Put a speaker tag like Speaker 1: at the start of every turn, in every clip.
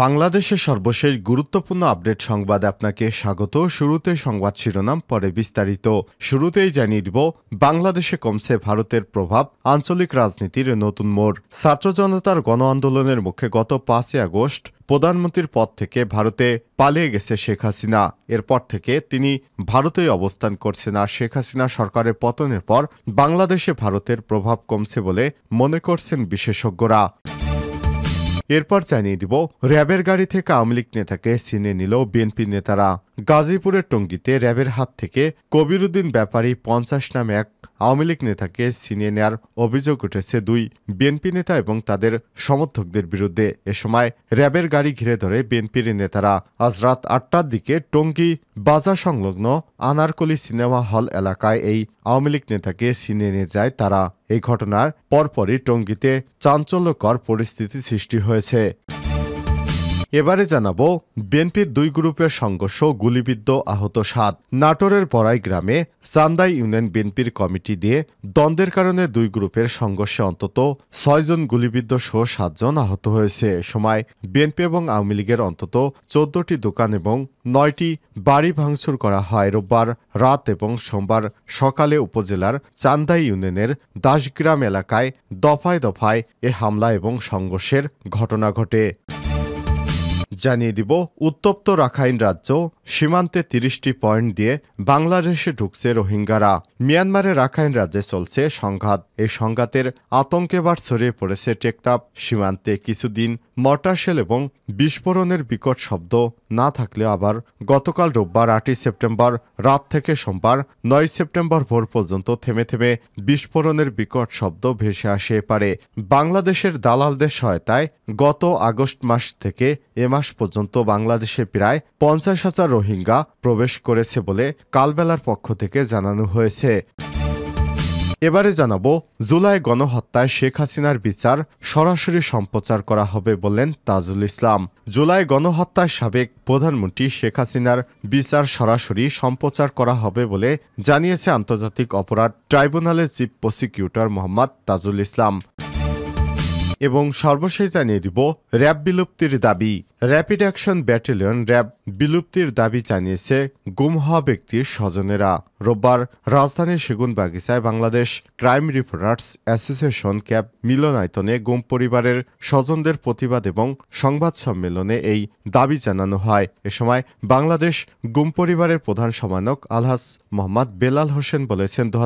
Speaker 1: বাংলাদেশের সর্বশেষ গুরুত্বপূর্ণ আপডেট সংবাদ আপনাকে স্বাগত শুরুতে সংবাদ শিরোনাম পরে বিস্তারিত শুরুতেই জানিয়ে দিব বাংলাদেশে কমছে ভারতের প্রভাব আঞ্চলিক রাজনীতির নতুন মোড় ছাত্র জনতার গণ আন্দোলনের মুখে গত পাঁচই আগস্ট প্রধানমন্ত্রীর পদ থেকে ভারতে পালিয়ে গেছে শেখ হাসিনা এরপর থেকে তিনি ভারতেই অবস্থান করছে না শেখ হাসিনা সরকারের পতনের পর বাংলাদেশে ভারতের প্রভাব কমছে বলে মনে করছেন বিশেষজ্ঞরা এরপর জানিয়ে দিব র্যাবের গাড়ি থেকে আওয়ামী লীগ নেতাকে ছিনে নিল বিএনপি নেতারা গাজীপুরের টঙ্গিতে র্যাবের হাত থেকে কবিরুদ্দিন ব্যাপারী পঞ্চাশ নামে এক আওয়ামী লীগ নেতাকে ছিনিয়ে নেয়ার অভিযোগ উঠেছে দুই বিএনপি নেতা এবং তাদের সমর্থকদের বিরুদ্ধে এ সময় র্যাবের গাড়ি ঘিরে ধরে বিএনপির নেতারা আজ রাত আটটার দিকে টঙ্গী বাজার সংলগ্ন আনারকলি সিনেমা হল এলাকায় এই আওয়ামী লীগ নেতাকে ছিনিয়ে নিয়ে যায় তারা এই ঘটনার পরপরই টঙ্গীতে চাঞ্চল্যকর পরিস্থিতি সৃষ্টি হয়েছে এবারে জানাবো বিএনপির দুই গ্রুপের সংঘর্ষ গুলিবিদ্ধ আহত সাত নাটোরের পড়াই গ্রামে চান্দাই ইউনিয়ন বিএনপির কমিটি দিয়ে দ্বন্দ্বের কারণে দুই গ্রুপের সংঘর্ষে অন্তত ছয়জন গুলিবিদ্ধ সহ সাতজন আহত হয়েছে সময় বিএনপি এবং আওয়ামী লীগের অন্তত চোদ্দটি দোকান এবং নয়টি বাড়ি ভাঙচুর করা হয় রোববার রাত এবং সোমবার সকালে উপজেলার চান্দাই ইউনিয়নের দাসগ্রাম এলাকায় দফায় দফায় এ হামলা এবং সংঘর্ষের ঘটনা ঘটে জানিয়ে দিব উত্তপ্ত রাখাইন রাজ্য সীমান্তে তিরিশটি পয়েন্ট দিয়ে বাংলাদেশে ঢুকছে রোহিঙ্গারা মিয়ানমারে রাখাইন রাজ্যে চলছে সংঘাত এই সংঘাতের আতঙ্কেবার ছড়িয়ে পড়েছে টেকটাপ সীমান্তে কিছুদিন মর্টাশেল এবং বিস্ফোরণের বিকট শব্দ না থাকলে আবার গতকাল রোববার আটই সেপ্টেম্বর রাত থেকে সোমবার নয় সেপ্টেম্বর ভোর পর্যন্ত থেমে থেমে বিস্ফোরণের বিকট শব্দ ভেসে আসে পারে বাংলাদেশের দালালদের সহায়তায় গত আগস্ট মাস থেকে এ মাস পর্যন্ত বাংলাদেশে প্রায় পঞ্চাশ হাজার রোহিঙ্গা প্রবেশ করেছে বলে কালবেলার পক্ষ থেকে জানানো হয়েছে এবারে জানাবো জুলাই গণহত্যায় শেখ হাসিনার বিচার সরাসরি সম্প্রচার করা হবে বলেন তাজুল ইসলাম জুলাই গণহত্যায় সাবেক প্রধানমন্ত্রী শেখ হাসিনার বিচার সরাসরি সম্প্রচার করা হবে বলে জানিয়েছে আন্তর্জাতিক অপরাধ ট্রাইব্যুনালের চিফ প্রসিকিউটর মোহাম্মদ তাজুল ইসলাম এবং সর্বশেষ জানিয়ে দিব র্যাব বিলুপ্তির দাবি র্যাপিড অ্যাকশন ব্যাটালিয়ন র্যাব বিলুপ্তির দাবি জানিয়েছে গুম হওয়া ব্যক্তির স্বজনেরা রোববার রাজধানীর সেগুন বাগিচায় বাংলাদেশ ক্রাইম রিপোর্টার্স অ্যাসোসিয়েশন ক্যাব মিলনায়তনে গুম পরিবারের স্বজনদের প্রতিবাদ এবং সংবাদ সম্মেলনে এই দাবি জানানো হয় এ সময় বাংলাদেশ গুম পরিবারের প্রধান সমানক আলহাস মোহাম্মদ বেলাল হোসেন বলেছেন দু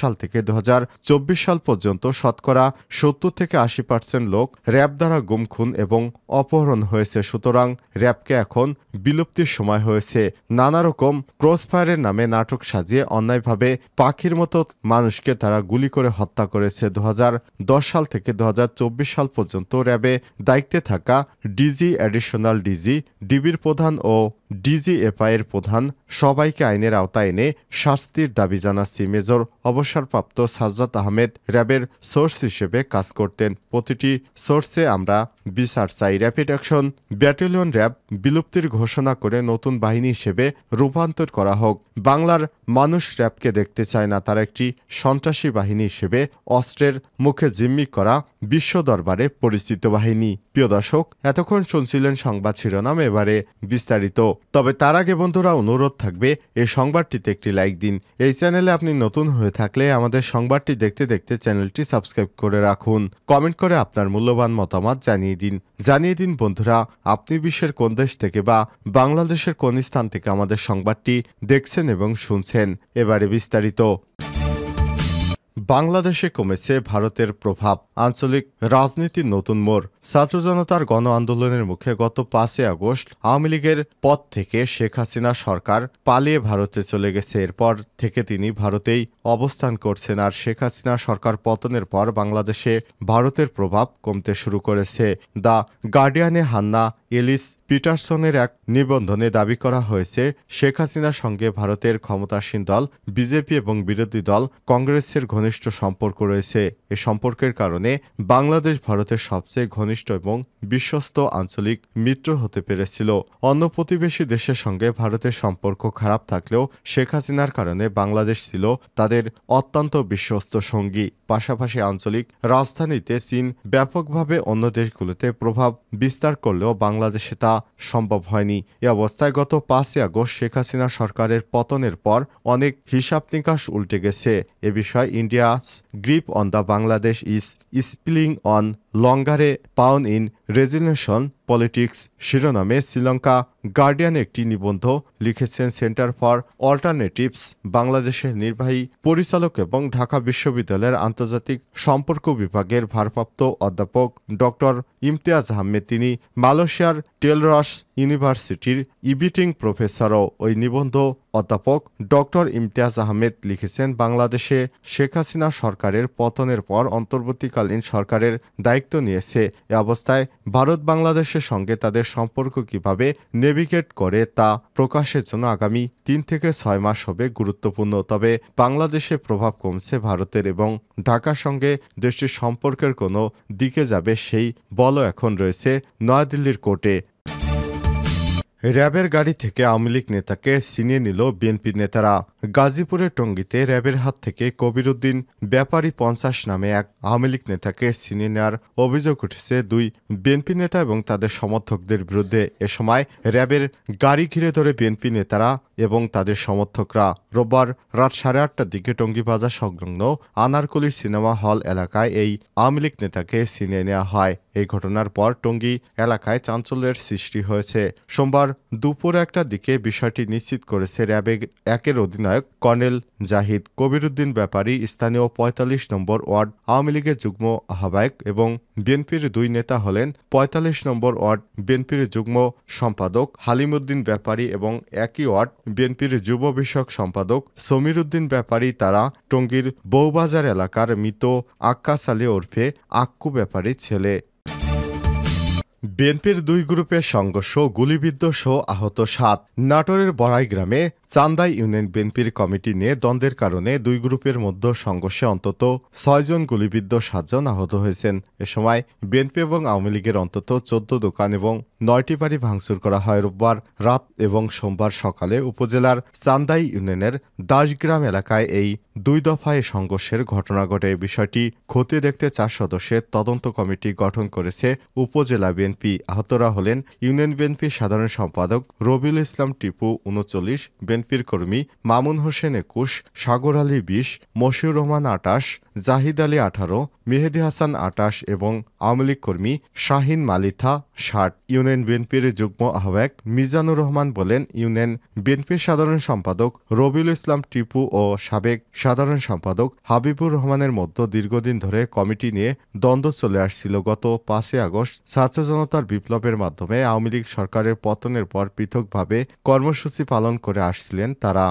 Speaker 1: সাল থেকে দু সাল পর্যন্ত শতকরা সত্তর থেকে আশি পার্সেন্ট লোক র্যাব দ্বারা গুম খুন এবং অপহরণ হয়েছে সুতরাং র্যাবকে এখন বিলুপ্তির সময় হয়েছে নানা রকম ক্রসফায়ারের নামে নাটক সাজ দিয়ে অন্যায়ভাবে পাখির মতো মানুষকে তারা গুলি করে হত্যা করেছে দু সাল থেকে দু সাল পর্যন্ত র্যাবে দায়িত্বে থাকা ডিজি অ্যাডিশনাল ডিজি ডিবির প্রধান ও ডিজিএফআইয়ের প্রধান সবাইকে আইনের আওতায় এনে শাস্তির দাবি জানাচ্ছি মেজর অবসরপ্রাপ্ত সাজ্জাদ আহমেদ র্যাবের সোর্স হিসেবে কাজ করতেন প্রতিটি সোর্সে আমরা বিচার চাই র্যাপিড অ্যাকশন ব্যাটালিয়ন র্যাব বিলুপ্তির ঘোষণা করে নতুন বাহিনী হিসেবে রূপান্তর করা হোক বাংলার মানুষ র্যাবকে দেখতে চায় না তার একটি সন্ত্রাসী বাহিনী হিসেবে অস্ত্রের মুখে জিম্মি করা বিশ্ব দরবারে পরিচিত বাহিনী প্রিয় দর্শক এতক্ষণ শুনছিলেন সংবাদ শিরোনাম এবারে বিস্তারিত তবে তার আগে বন্ধুরা অনুরোধ থাকবে এই সংবাদটিতে একটি লাইক দিন এই চ্যানেলে আপনি নতুন হয়ে থাকলে আমাদের সংবাদটি দেখতে দেখতে চ্যানেলটি সাবস্ক্রাইব করে রাখুন কমেন্ট করে আপনার মূল্যবান মতামত জানিয়ে দিন জানিয়ে দিন বন্ধুরা আপনি বিশ্বের কোন দেশ থেকে বা বাংলাদেশের কোন স্থান থেকে আমাদের সংবাদটি দেখছেন এবং শুনছেন এবারে বিস্তারিত বাংলাদেশে কমেছে ভারতের প্রভাব আঞ্চলিক রাজনীতির নতুন মোড় ছাত্র জনতার গণ আন্দোলনের মুখে গত পাঁচই আগস্ট আওয়ামী লীগের পদ থেকে শেখ হাসিনা সরকার পালিয়ে ভারতে চলে গেছে এরপর থেকে তিনি ভারতেই অবস্থান করছেন আর শেখ হাসিনা সরকার পতনের পর বাংলাদেশে ভারতের প্রভাব কমতে শুরু করেছে দ্য গার্ডিয়ানে হান্না এলিস পিটারসনের এক নিবন্ধনে দাবি করা হয়েছে শেখ হাসিনার সঙ্গে ভারতের ক্ষমতাসীন দল বিজেপি এবং বিরোধী দল কংগ্রেসের ঘনিষ্ঠ সম্পর্ক রয়েছে এ সম্পর্কের কারণে বাংলাদেশ ভারতের সবচেয়ে ঘনিষ্ঠ এবং বিশ্বস্ত আঞ্চলিক মিত্র হতে পেরেছিল অন্য প্রতিবেশী দেশের সঙ্গে ভারতের সম্পর্ক খারাপ থাকলেও শেখ হাসিনার কারণে বাংলাদেশ ছিল তাদের অত্যন্ত বিশ্বস্ত সঙ্গী পাশাপাশি আঞ্চলিক রাজধানীতে চীন ব্যাপকভাবে অন্য দেশগুলোতে প্রভাব বিস্তার করলেও বাংলাদেশে তা সম্ভব হয়নি এ অবস্থায় গত পাঁচই আগস্ট শেখ হাসিনা সরকারের পতনের পর অনেক হিসাব নিকাশ উল্টে গেছে এ বিষয়ে India grip on the Bangladesh is স্পিলিং on longer pawn in regulation politics শিরোনামে শ্রীলঙ্কা গার্ডিয়ান একটি নিবন্ধ লিখেছেন সেন্টার ফর অল্টারনেটিভস বাংলাদেশের নির্বাহী পরিচালক এবং ঢাকা বিশ্ববিদ্যালয়ের আন্তর্জাতিক সম্পর্ক বিভাগের ভারপ্রাপ্ত অধ্যাপক ডক্টর ইমতিয়াজ আহমেদ তিনি মালয়েশিয়ার টেলরস ইউনিভার্সিটির ইবিটিং প্রফেসরও ওই নিবন্ধ অধ্যাপক ডক্টর ইমতিয়াজ আহমেদ লিখেছেন বাংলাদেশে শেখ হাসিনা সরকারের পতনের পর অন্তর্বর্তীকালীন সরকারের দায়িত্ব নিয়েছে এ অবস্থায় ভারত বাংলাদেশের সঙ্গে তাদের সম্পর্ক কিভাবে নেভিগেট করে তা প্রকাশের জন্য আগামী তিন থেকে ছয় মাস হবে গুরুত্বপূর্ণ তবে বাংলাদেশে প্রভাব কমছে ভারতের এবং ঢাকার সঙ্গে দেশটির সম্পর্কের কোনো দিকে যাবে সেই বল এখন রয়েছে নয়াদিল্লির কোর্টে র্যাবের গাড়ি থেকে আওয়ামী লীগ নেতাকে ছিনিয়ে নিল বিএনপি নেতারা গাজীপুরের টঙ্গিতে র্যাবের হাত থেকে কবির উদ্দিন ব্যাপারী পঞ্চাশ নামে এক আওয়ামী লীগ নেতাকে ছিনিয়ে নেওয়ার অভিযোগ উঠেছে দুই বিএনপি নেতা এবং তাদের সমর্থকদের বিরুদ্ধে এ সময় র্যাবের গাড়ি ঘিরে ধরে বিএনপি নেতারা এবং তাদের সমর্থকরা রোববার রাত সাড়ে আটটার দিকে টঙ্গিবাজার বাজার সংলগ্ন আনারকুলি সিনেমা হল এলাকায় এই আওয়ামী লীগ নেতাকে ছিনিয়ে নেওয়া হয় এই ঘটনার পর টঙ্গী এলাকায় চাঞ্চল্যের সৃষ্টি হয়েছে সোমবার দুপুর একটার দিকে বিষয়টি নিশ্চিত করেছে র্যাবের একের অধিনায়ক কর্নেল জাহিদ কবিরুদ্দিন ব্যাপারী স্থানীয় ৪৫ নম্বর ওয়ার্ড আওয়ামী লীগের যুগ্ম আহ্বায়ক এবং বিএনপির দুই নেতা হলেন ৪৫ নম্বর ওয়ার্ড বিএনপির যুগ্ম সম্পাদক হালিমুদ্দিন ব্যাপারী এবং একই ওয়ার্ড বিএনপির যুব বিষয়ক সম্পাদক সমীরুদ্দিন ব্যাপারী তারা টঙ্গীর বৌবাজার এলাকার মৃত আক্কাস আলী ওরফে আক্কু ব্যাপারীর ছেলে বিএনপির দুই গ্রুপের সংঘর্ষ গুলিবিদ্ধ সহ আহত সাত নাটোরের বড়াই গ্রামে চান্দাই ইউনিয়ন বিএনপির কমিটি নিয়ে দ্বন্দ্বের কারণে দুই গ্রুপের মধ্যে সংঘর্ষে অন্তত ছয়জন গুলিবিদ্ধ সাতজন আহত হয়েছেন এ সময় বিএনপি এবং আওয়ামী লীগের অন্তত চোদ্দ দোকান এবং নয়টি বাড়ি ভাঙচুর করা হয় রোববার রাত এবং সোমবার সকালে উপজেলার চান্দাই ইউনিয়নের দাসগ্রাম এলাকায় এই দুই দফায় সংঘর্ষের ঘটনা ঘটে বিষয়টি খতিয়ে দেখতে চার সদস্যের তদন্ত কমিটি গঠন করেছে উপজেলা বিএনপি আহতরা হলেন ইউনিয়ন বিএনপির সাধারণ সম্পাদক রবিউল ইসলাম টিপু উনচল্লিশ বিএনপির কর্মী মামুন হোসেন একুশ সাগর আলী বিশ মশিউর রহমান আটাশ জাহিদ আলী আঠারো মেহেদি হাসান আটাশ এবং আওয়ামী লীগ কর্মী শাহিন মালিথা ষাট ইউনিয়ন বিএনপির যুগ্ম আহ্বায়ক মিজানুর রহমান বলেন ইউনিয়ন বিএনপির সাধারণ সম্পাদক রবিউল ইসলাম টিপু ও সাবেক সাধারণ সম্পাদক হাবিবুর রহমানের মধ্যে দীর্ঘদিন ধরে কমিটি নিয়ে দ্বন্দ্ব চলে আসছিল গত পাঁচই আগস্ট ছাত্র জনতার বিপ্লবের মাধ্যমে আওয়ামী লীগ সরকারের পতনের পর পৃথকভাবে কর্মসূচি পালন করে আসছিলেন তারা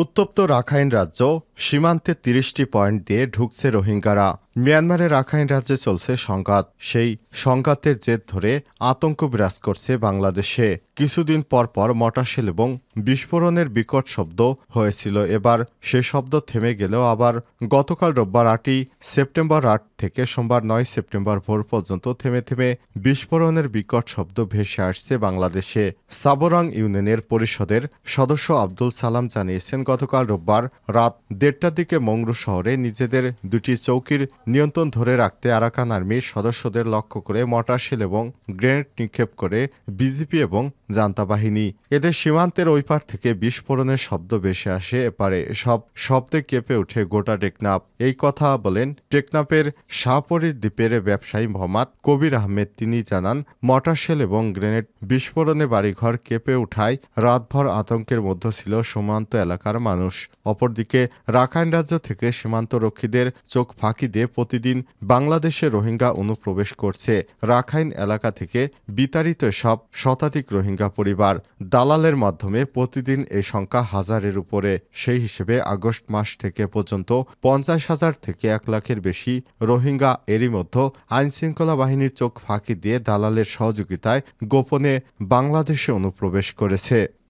Speaker 1: উত্তপ্ত রাখাইন রাজ্য সীমান্তে তিরিশটি পয়েন্ট দিয়ে ঢুকছে রোহিঙ্গারা মিয়ানমারের রাখাইন রাজ্যে চলছে সংঘাত সেই সংঘাতের জের ধরে আতঙ্ক বিরাজ করছে বাংলাদেশে কিছুদিন পরপর মটাশেল এবং বিস্ফোরণের বিকট শব্দ হয়েছিল এবার সে শব্দ থেমে গেলেও আবার গতকাল রোববার আটই সেপ্টেম্বর আট থেকে সোমবার নয় সেপ্টেম্বর ভোর পর্যন্ত থেমে থেমে বিস্ফোরণের বিকট শব্দ ভেসে আসছে বাংলাদেশে সাবরাং ইউনিয়নের পরিষদের সদস্য আব্দুল সালাম জানিয়েছেন গতকাল রোববার রাত দেড় দেড়টার দিকে মংরু শহরে নিজেদের দুটি চৌকির নিয়ন্ত্রণ ধরে রাখতে আরাকান আর্মির সদস্যদের লক্ষ্য করে মটারশেল এবং গ্রেনেড নিক্ষেপ করে বিজেপি এবং জান্তা বাহিনী এদের সীমান্তের ওই পার থেকে বিস্ফোরণের শব্দ বেশি আসে এপারে সব শব্দে কেঁপে উঠে গোটা টেকনাপ এই কথা বলেন টেকনাপের শাহপরীর দ্বীপের ব্যবসায়ী মোহাম্মদ কবির আহমেদ তিনি জানান মটারশেল এবং গ্রেনেড বিস্ফোরণে বাড়িঘর কেঁপে ওঠায় রাতভর আতঙ্কের মধ্যে ছিল সীমান্ত এলাকার মানুষ অপরদিকে রাখাইন রাজ্য থেকে সীমান্তরক্ষীদের চোখ ফাঁকি দিয়ে প্রতিদিন বাংলাদেশে রোহিঙ্গা অনুপ্রবেশ করছে রাখাইন এলাকা থেকে বিতাড়িত সব শতাধিক রোহিঙ্গা পরিবার দালালের মাধ্যমে প্রতিদিন এই সংখ্যা হাজারের উপরে সেই হিসেবে আগস্ট মাস থেকে পর্যন্ত পঞ্চাশ হাজার থেকে এক লাখের বেশি রোহিঙ্গা এরই মধ্যে আইনশৃঙ্খলা বাহিনীর চোখ ফাঁকি দিয়ে দালালের সহযোগিতায় গোপনে বাংলাদেশে অনুপ্রবেশ করেছে